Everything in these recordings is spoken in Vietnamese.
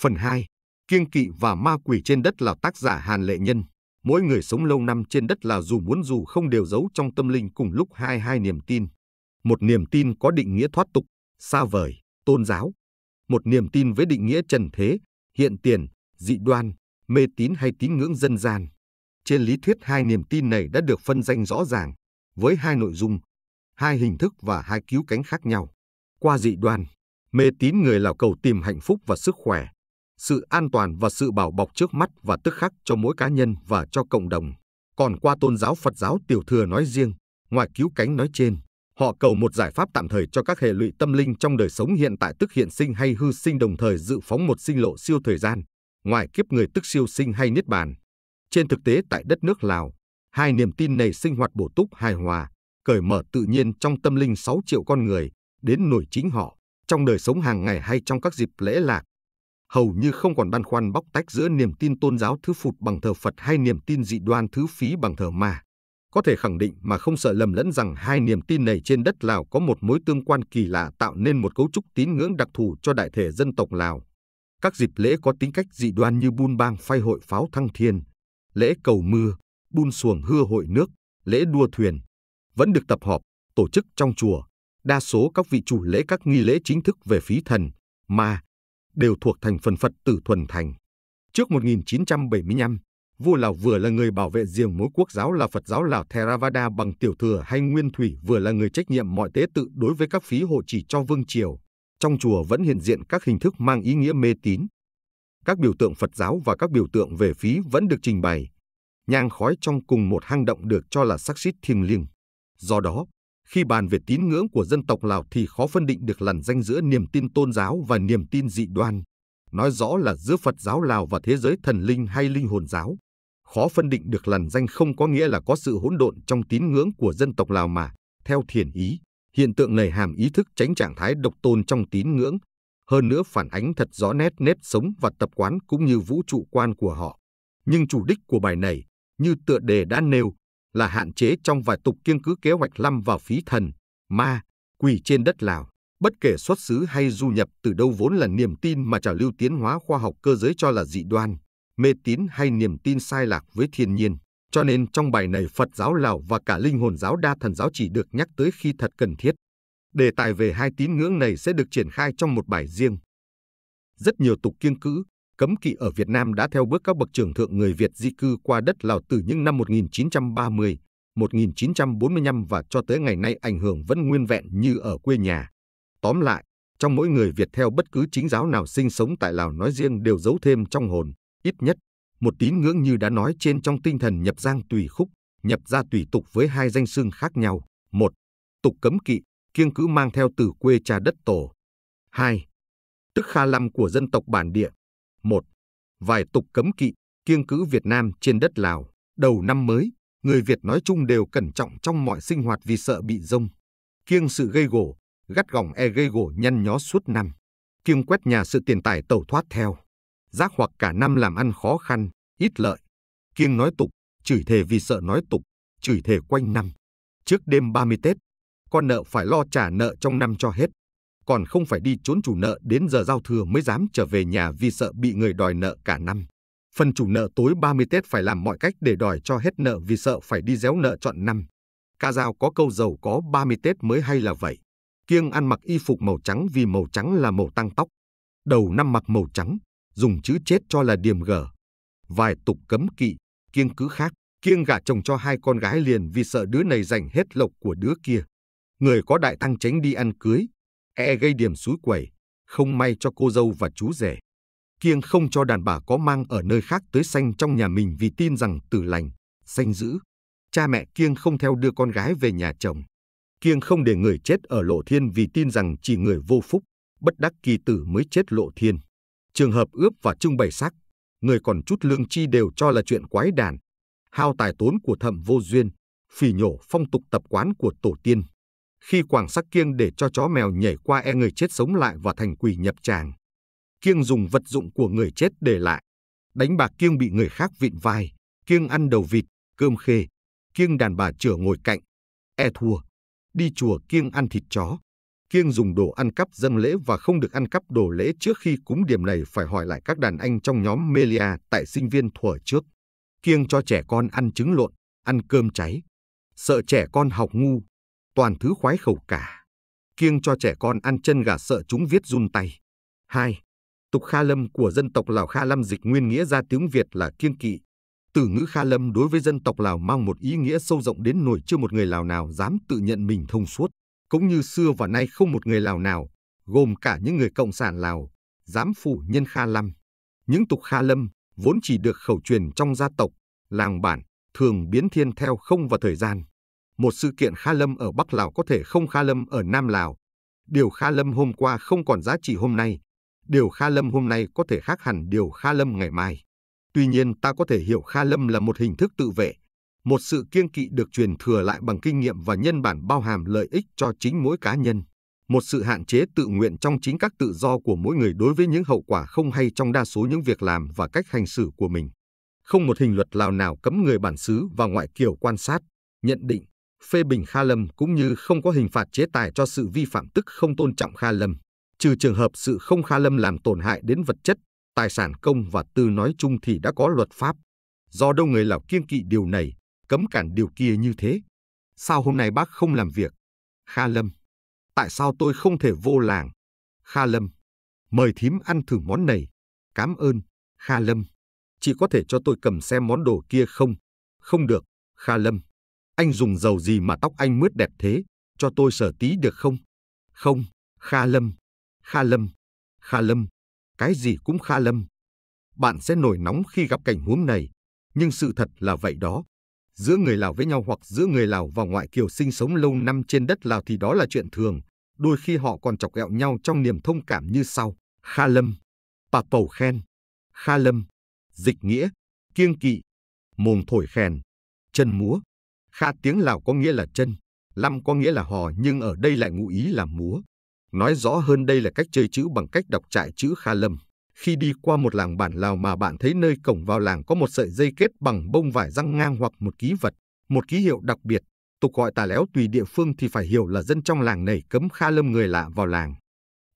Phần 2. Kiêng kỵ và ma quỷ trên đất là tác giả Hàn Lệ Nhân. Mỗi người sống lâu năm trên đất là dù muốn dù không đều giấu trong tâm linh cùng lúc hai hai niềm tin. Một niềm tin có định nghĩa thoát tục, xa vời, tôn giáo. Một niềm tin với định nghĩa trần thế, hiện tiền, dị đoan, mê tín hay tín ngưỡng dân gian. Trên lý thuyết hai niềm tin này đã được phân danh rõ ràng, với hai nội dung, hai hình thức và hai cứu cánh khác nhau. Qua dị đoan, mê tín người là cầu tìm hạnh phúc và sức khỏe, sự an toàn và sự bảo bọc trước mắt và tức khắc cho mỗi cá nhân và cho cộng đồng. Còn qua tôn giáo Phật giáo tiểu thừa nói riêng, ngoài cứu cánh nói trên, họ cầu một giải pháp tạm thời cho các hệ lụy tâm linh trong đời sống hiện tại tức hiện sinh hay hư sinh đồng thời dự phóng một sinh lộ siêu thời gian, ngoài kiếp người tức siêu sinh hay niết bàn. Trên thực tế tại đất nước Lào, hai niềm tin này sinh hoạt bổ túc hài hòa, cởi mở tự nhiên trong tâm linh 6 triệu con người, đến nổi chính họ, trong đời sống hàng ngày hay trong các dịp lễ lạc, hầu như không còn băn khoăn bóc tách giữa niềm tin tôn giáo thứ phụt bằng thờ Phật hay niềm tin dị đoan thứ phí bằng thờ ma. Có thể khẳng định mà không sợ lầm lẫn rằng hai niềm tin này trên đất Lào có một mối tương quan kỳ lạ tạo nên một cấu trúc tín ngưỡng đặc thù cho đại thể dân tộc Lào. Các dịp lễ có tính cách dị đoan như Bun Bang phai hội pháo thăng thiên, lễ cầu mưa, Bun Xuồng hưa hội nước, lễ đua thuyền, vẫn được tập họp, tổ chức trong chùa. Đa số các vị chủ lễ các nghi lễ chính thức về phí thần, ma, đều thuộc thành phần Phật tử thuần thành. Trước 1975, vua Lào vừa là người bảo vệ riêng mối quốc giáo là Phật giáo Lào Theravada bằng tiểu thừa hay nguyên thủy vừa là người trách nhiệm mọi tế tự đối với các phí hộ chỉ cho vương triều. Trong chùa vẫn hiện diện các hình thức mang ý nghĩa mê tín. Các biểu tượng Phật giáo và các biểu tượng về phí vẫn được trình bày. Nhang khói trong cùng một hang động được cho là sắc xít thiêng liêng. Do đó, khi bàn về tín ngưỡng của dân tộc Lào thì khó phân định được lằn danh giữa niềm tin tôn giáo và niềm tin dị đoan, nói rõ là giữa Phật giáo Lào và thế giới thần linh hay linh hồn giáo. Khó phân định được lằn danh không có nghĩa là có sự hỗn độn trong tín ngưỡng của dân tộc Lào mà, theo thiền ý, hiện tượng này hàm ý thức tránh trạng thái độc tôn trong tín ngưỡng, hơn nữa phản ánh thật rõ nét nếp sống và tập quán cũng như vũ trụ quan của họ. Nhưng chủ đích của bài này, như tựa đề đã nêu, là hạn chế trong vài tục kiêng cứ kế hoạch lâm vào phí thần, ma, quỷ trên đất Lào. Bất kể xuất xứ hay du nhập từ đâu vốn là niềm tin mà trào lưu tiến hóa khoa học cơ giới cho là dị đoan, mê tín hay niềm tin sai lạc với thiên nhiên. Cho nên trong bài này Phật giáo Lào và cả linh hồn giáo đa thần giáo chỉ được nhắc tới khi thật cần thiết. Đề tài về hai tín ngưỡng này sẽ được triển khai trong một bài riêng. Rất nhiều tục kiêng cữ, cấm kỵ ở Việt Nam đã theo bước các bậc trưởng thượng người Việt di cư qua đất Lào từ những năm 1930, 1945 và cho tới ngày nay ảnh hưởng vẫn nguyên vẹn như ở quê nhà. Tóm lại, trong mỗi người Việt theo bất cứ chính giáo nào sinh sống tại Lào nói riêng đều giấu thêm trong hồn, ít nhất, một tín ngưỡng như đã nói trên trong tinh thần nhập giang tùy khúc, nhập ra tùy tục với hai danh xưng khác nhau. Một, tục cấm kỵ, kiêng cữ mang theo từ quê cha đất tổ. Hai, tức kha lâm của dân tộc bản địa, 1. Vài tục cấm kỵ, kiêng cữ Việt Nam trên đất Lào, đầu năm mới, người Việt nói chung đều cẩn trọng trong mọi sinh hoạt vì sợ bị rông. Kiêng sự gây gổ, gắt gỏng e gây gổ nhăn nhó suốt năm. Kiêng quét nhà sự tiền tài tẩu thoát theo. Giác hoặc cả năm làm ăn khó khăn, ít lợi. Kiêng nói tục, chửi thề vì sợ nói tục, chửi thề quanh năm. Trước đêm 30 Tết, con nợ phải lo trả nợ trong năm cho hết còn không phải đi trốn chủ nợ đến giờ giao thừa mới dám trở về nhà vì sợ bị người đòi nợ cả năm. Phần chủ nợ tối 30 Tết phải làm mọi cách để đòi cho hết nợ vì sợ phải đi déo nợ trọn năm. Ca Giao có câu giàu có 30 Tết mới hay là vậy. Kiêng ăn mặc y phục màu trắng vì màu trắng là màu tăng tóc. Đầu năm mặc màu trắng, dùng chữ chết cho là điềm gở. Vài tục cấm kỵ, kiêng cứ khác, kiêng gả chồng cho hai con gái liền vì sợ đứa này giành hết lộc của đứa kia. Người có đại tăng tránh đi ăn cưới, e gây điểm suối quẩy, không may cho cô dâu và chú rể. Kiêng không cho đàn bà có mang ở nơi khác tới sanh trong nhà mình vì tin rằng tử lành, sanh dữ. Cha mẹ Kiêng không theo đưa con gái về nhà chồng. Kiêng không để người chết ở lộ thiên vì tin rằng chỉ người vô phúc, bất đắc kỳ tử mới chết lộ thiên. Trường hợp ướp và trưng bày xác, người còn chút lương chi đều cho là chuyện quái đàn hao tài tốn của thẩm vô duyên, phỉ nhổ phong tục tập quán của tổ tiên khi Quảng Sắc Kiêng để cho chó mèo nhảy qua e người chết sống lại và thành quỷ nhập tràng. Kiêng dùng vật dụng của người chết để lại. Đánh bạc Kiêng bị người khác vịn vai, Kiêng ăn đầu vịt, cơm khê, Kiêng đàn bà chửa ngồi cạnh, e thua. Đi chùa Kiêng ăn thịt chó, Kiêng dùng đồ ăn cắp dân lễ và không được ăn cắp đồ lễ trước khi cúng điểm này phải hỏi lại các đàn anh trong nhóm Melia tại sinh viên thuở trước. Kiêng cho trẻ con ăn trứng lộn, ăn cơm cháy. Sợ trẻ con học ngu, toàn thứ khoái khẩu cả. Kiêng cho trẻ con ăn chân gà sợ chúng viết run tay. 2. Tục Kha Lâm của dân tộc Lào Kha Lâm dịch nguyên nghĩa ra tiếng Việt là kiêng kỵ. Từ ngữ Kha Lâm đối với dân tộc Lào mang một ý nghĩa sâu rộng đến nổi chưa một người Lào nào dám tự nhận mình thông suốt. Cũng như xưa và nay không một người Lào nào, gồm cả những người Cộng sản Lào, dám phủ nhân Kha Lâm. Những tục Kha Lâm vốn chỉ được khẩu truyền trong gia tộc, làng bản, thường biến thiên theo không và thời gian một sự kiện Kha Lâm ở Bắc Lào có thể không Kha Lâm ở Nam Lào. Điều Kha Lâm hôm qua không còn giá trị hôm nay. Điều Kha Lâm hôm nay có thể khác hẳn điều Kha Lâm ngày mai. Tuy nhiên ta có thể hiểu Kha Lâm là một hình thức tự vệ, một sự kiêng kỵ được truyền thừa lại bằng kinh nghiệm và nhân bản bao hàm lợi ích cho chính mỗi cá nhân, một sự hạn chế tự nguyện trong chính các tự do của mỗi người đối với những hậu quả không hay trong đa số những việc làm và cách hành xử của mình. Không một hình luật lào nào cấm người bản xứ và ngoại kiều quan sát, nhận định, phê bình Kha Lâm cũng như không có hình phạt chế tài cho sự vi phạm tức không tôn trọng Kha Lâm, trừ trường hợp sự không Kha Lâm làm tổn hại đến vật chất, tài sản công và tư nói chung thì đã có luật pháp. Do đâu người Lào kiêng kỵ điều này, cấm cản điều kia như thế. Sao hôm nay bác không làm việc? Kha Lâm. Tại sao tôi không thể vô làng? Kha Lâm. Mời thím ăn thử món này. Cám ơn, Kha Lâm. Chị có thể cho tôi cầm xem món đồ kia không? Không được, Kha Lâm. Anh dùng dầu gì mà tóc anh mướt đẹp thế, cho tôi sở tí được không? Không, Kha Lâm, Kha Lâm, Kha Lâm, cái gì cũng Kha Lâm. Bạn sẽ nổi nóng khi gặp cảnh huống này, nhưng sự thật là vậy đó. Giữa người Lào với nhau hoặc giữa người Lào và ngoại kiều sinh sống lâu năm trên đất Lào thì đó là chuyện thường, đôi khi họ còn chọc ghẹo nhau trong niềm thông cảm như sau. Kha Lâm, Bà Pầu khen, Kha Lâm, dịch nghĩa, kiêng kỵ, mồm thổi khen, chân múa, Kha tiếng Lào có nghĩa là chân, lăm có nghĩa là hò nhưng ở đây lại ngụ ý là múa. Nói rõ hơn đây là cách chơi chữ bằng cách đọc trại chữ Kha Lâm. Khi đi qua một làng bản Lào mà bạn thấy nơi cổng vào làng có một sợi dây kết bằng bông vải răng ngang hoặc một ký vật, một ký hiệu đặc biệt, tục gọi tà léo tùy địa phương thì phải hiểu là dân trong làng này cấm Kha Lâm người lạ vào làng.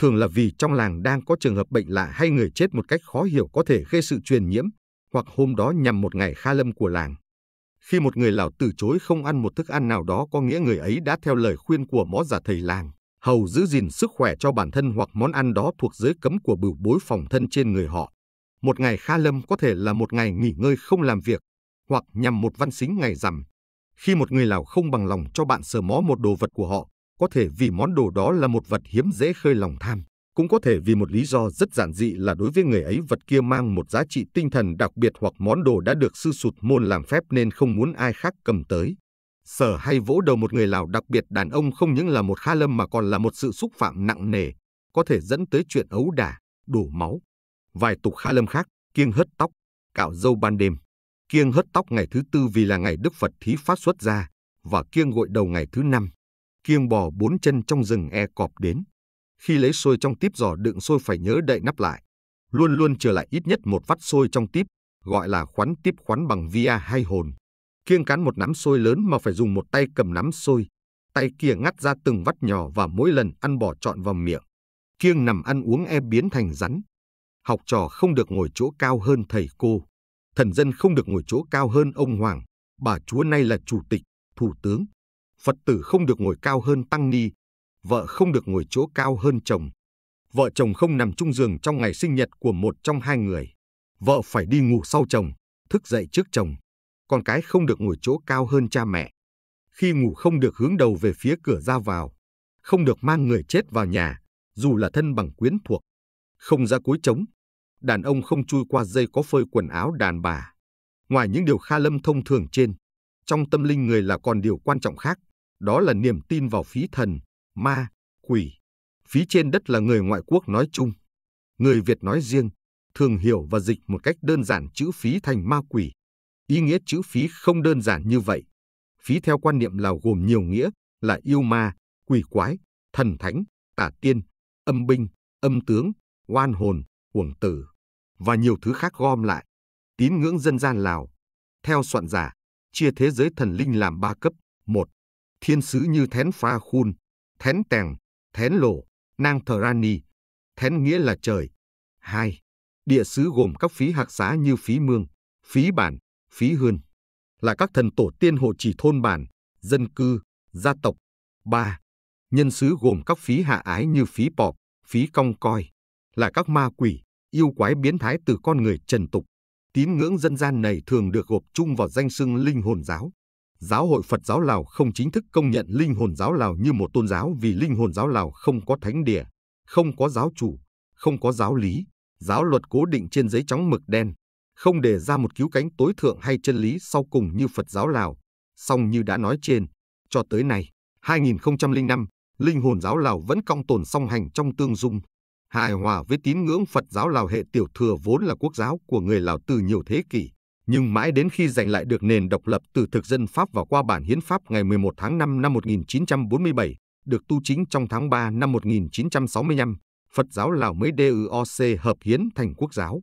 Thường là vì trong làng đang có trường hợp bệnh lạ hay người chết một cách khó hiểu có thể gây sự truyền nhiễm, hoặc hôm đó nhằm một ngày Kha Lâm của làng. Khi một người Lào từ chối không ăn một thức ăn nào đó có nghĩa người ấy đã theo lời khuyên của mõ giả thầy làng, hầu giữ gìn sức khỏe cho bản thân hoặc món ăn đó thuộc giới cấm của bửu bối phòng thân trên người họ. Một ngày Kha Lâm có thể là một ngày nghỉ ngơi không làm việc, hoặc nhằm một văn xính ngày rằm. Khi một người Lào không bằng lòng cho bạn sờ mó một đồ vật của họ, có thể vì món đồ đó là một vật hiếm dễ khơi lòng tham cũng có thể vì một lý do rất giản dị là đối với người ấy vật kia mang một giá trị tinh thần đặc biệt hoặc món đồ đã được sư sụt môn làm phép nên không muốn ai khác cầm tới. Sở hay vỗ đầu một người Lào đặc biệt đàn ông không những là một kha lâm mà còn là một sự xúc phạm nặng nề, có thể dẫn tới chuyện ấu đả, đổ máu. Vài tục kha lâm khác, kiêng hất tóc, cạo râu ban đêm, kiêng hất tóc ngày thứ tư vì là ngày Đức Phật thí phát xuất ra, và kiêng gội đầu ngày thứ năm, kiêng bò bốn chân trong rừng e cọp đến. Khi lấy sôi trong tiếp giò đựng sôi phải nhớ đậy nắp lại. Luôn luôn trở lại ít nhất một vắt sôi trong tiếp, gọi là khoắn tiếp khoắn bằng via hay hồn. Kiêng cán một nắm sôi lớn mà phải dùng một tay cầm nắm sôi, tay kia ngắt ra từng vắt nhỏ và mỗi lần ăn bỏ trọn vào miệng. Kiêng nằm ăn uống e biến thành rắn. Học trò không được ngồi chỗ cao hơn thầy cô. Thần dân không được ngồi chỗ cao hơn ông hoàng. Bà chúa nay là chủ tịch, thủ tướng. Phật tử không được ngồi cao hơn tăng ni, vợ không được ngồi chỗ cao hơn chồng. Vợ chồng không nằm chung giường trong ngày sinh nhật của một trong hai người. Vợ phải đi ngủ sau chồng, thức dậy trước chồng. Con cái không được ngồi chỗ cao hơn cha mẹ. Khi ngủ không được hướng đầu về phía cửa ra vào. Không được mang người chết vào nhà, dù là thân bằng quyến thuộc. Không ra cuối trống. Đàn ông không chui qua dây có phơi quần áo đàn bà. Ngoài những điều kha lâm thông thường trên, trong tâm linh người là còn điều quan trọng khác, đó là niềm tin vào phí thần, ma, quỷ. phía trên đất là người ngoại quốc nói chung, người Việt nói riêng, thường hiểu và dịch một cách đơn giản chữ phí thành ma quỷ. Ý nghĩa chữ phí không đơn giản như vậy. Phí theo quan niệm Lào gồm nhiều nghĩa là yêu ma, quỷ quái, thần thánh, tả tiên, âm binh, âm tướng, oan hồn, uổng tử và nhiều thứ khác gom lại. Tín ngưỡng dân gian Lào, theo soạn giả, chia thế giới thần linh làm ba cấp. một Thiên sứ như Thén Pha Khun, Thén Tèng, Thén Lộ, Nang Thờ Rani, Thén nghĩa là trời. 2. Địa sứ gồm các phí hạc xá như phí mương, phí bản, phí hươn, là các thần tổ tiên hộ trì thôn bản, dân cư, gia tộc. 3. Nhân sứ gồm các phí hạ ái như phí bọp, phí cong coi, là các ma quỷ, yêu quái biến thái từ con người trần tục. Tín ngưỡng dân gian này thường được gộp chung vào danh xưng linh hồn giáo. Giáo hội Phật giáo Lào không chính thức công nhận linh hồn giáo Lào như một tôn giáo vì linh hồn giáo Lào không có thánh địa, không có giáo chủ, không có giáo lý, giáo luật cố định trên giấy trắng mực đen, không đề ra một cứu cánh tối thượng hay chân lý sau cùng như Phật giáo Lào. Song như đã nói trên, cho tới nay, 2005, linh hồn giáo Lào vẫn cong tồn song hành trong tương dung, hài hòa với tín ngưỡng Phật giáo Lào hệ tiểu thừa vốn là quốc giáo của người Lào từ nhiều thế kỷ nhưng mãi đến khi giành lại được nền độc lập từ thực dân Pháp và qua bản hiến pháp ngày 11 tháng 5 năm 1947, được tu chính trong tháng 3 năm 1965, Phật giáo Lào mới DUOC hợp hiến thành quốc giáo.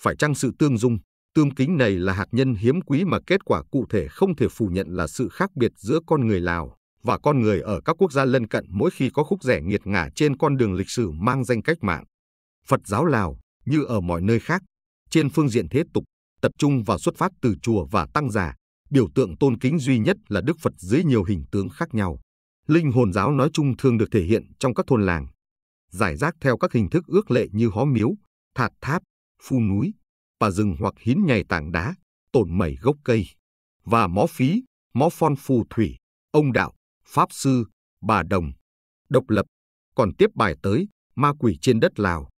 Phải chăng sự tương dung, tương kính này là hạt nhân hiếm quý mà kết quả cụ thể không thể phủ nhận là sự khác biệt giữa con người Lào và con người ở các quốc gia lân cận mỗi khi có khúc rẻ nghiệt ngả trên con đường lịch sử mang danh cách mạng. Phật giáo Lào, như ở mọi nơi khác, trên phương diện thế tục, tập trung vào xuất phát từ chùa và tăng già, biểu tượng tôn kính duy nhất là Đức Phật dưới nhiều hình tướng khác nhau. Linh hồn giáo nói chung thường được thể hiện trong các thôn làng, giải rác theo các hình thức ước lệ như hó miếu, thạt tháp, phu núi, bà rừng hoặc hín nhảy tảng đá, tổn mẩy gốc cây, và mó phí, mó phon phù thủy, ông đạo, pháp sư, bà đồng, độc lập, còn tiếp bài tới ma quỷ trên đất Lào,